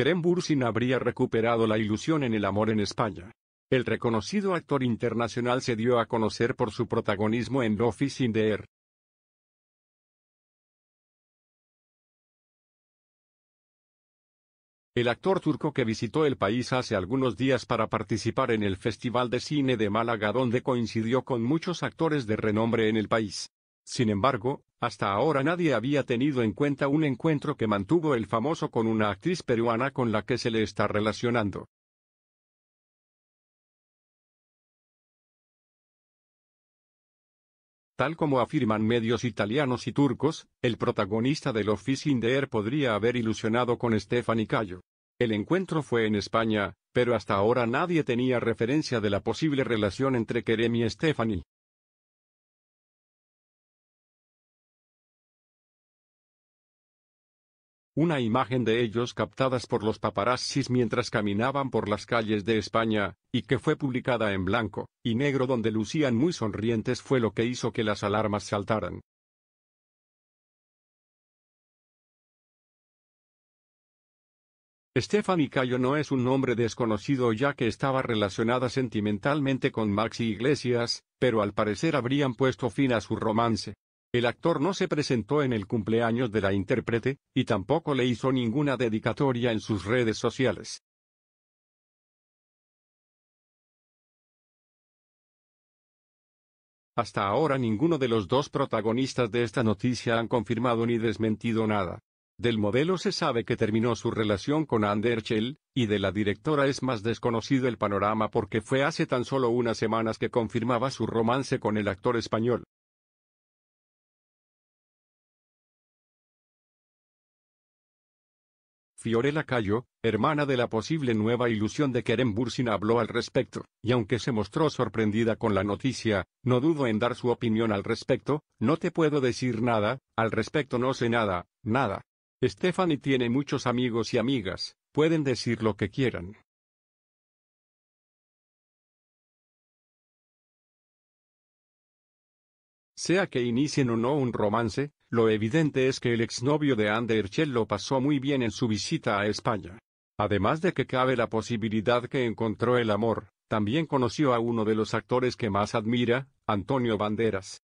Keren Bursin habría recuperado la ilusión en el amor en España. El reconocido actor internacional se dio a conocer por su protagonismo en The Office in the Air. El actor turco que visitó el país hace algunos días para participar en el Festival de Cine de Málaga donde coincidió con muchos actores de renombre en el país. Sin embargo, hasta ahora nadie había tenido en cuenta un encuentro que mantuvo el famoso con una actriz peruana con la que se le está relacionando. Tal como afirman medios italianos y turcos, el protagonista del Office in the Air podría haber ilusionado con Stephanie Cayo. El encuentro fue en España, pero hasta ahora nadie tenía referencia de la posible relación entre Kerem y Stephanie. una imagen de ellos captadas por los paparazzis mientras caminaban por las calles de España, y que fue publicada en blanco y negro donde lucían muy sonrientes fue lo que hizo que las alarmas saltaran. Stephanie Cayo no es un nombre desconocido ya que estaba relacionada sentimentalmente con Maxi Iglesias, pero al parecer habrían puesto fin a su romance. El actor no se presentó en el cumpleaños de la intérprete, y tampoco le hizo ninguna dedicatoria en sus redes sociales. Hasta ahora ninguno de los dos protagonistas de esta noticia han confirmado ni desmentido nada. Del modelo se sabe que terminó su relación con Anderchell, y de la directora es más desconocido el panorama porque fue hace tan solo unas semanas que confirmaba su romance con el actor español. Fiorella Cayo, hermana de la posible nueva ilusión de Kerem Bursin habló al respecto, y aunque se mostró sorprendida con la noticia, no dudo en dar su opinión al respecto, no te puedo decir nada, al respecto no sé nada, nada. Stephanie tiene muchos amigos y amigas, pueden decir lo que quieran. Sea que inicien o no un romance, lo evidente es que el exnovio de Ander de lo pasó muy bien en su visita a España. Además de que cabe la posibilidad que encontró el amor, también conoció a uno de los actores que más admira, Antonio Banderas.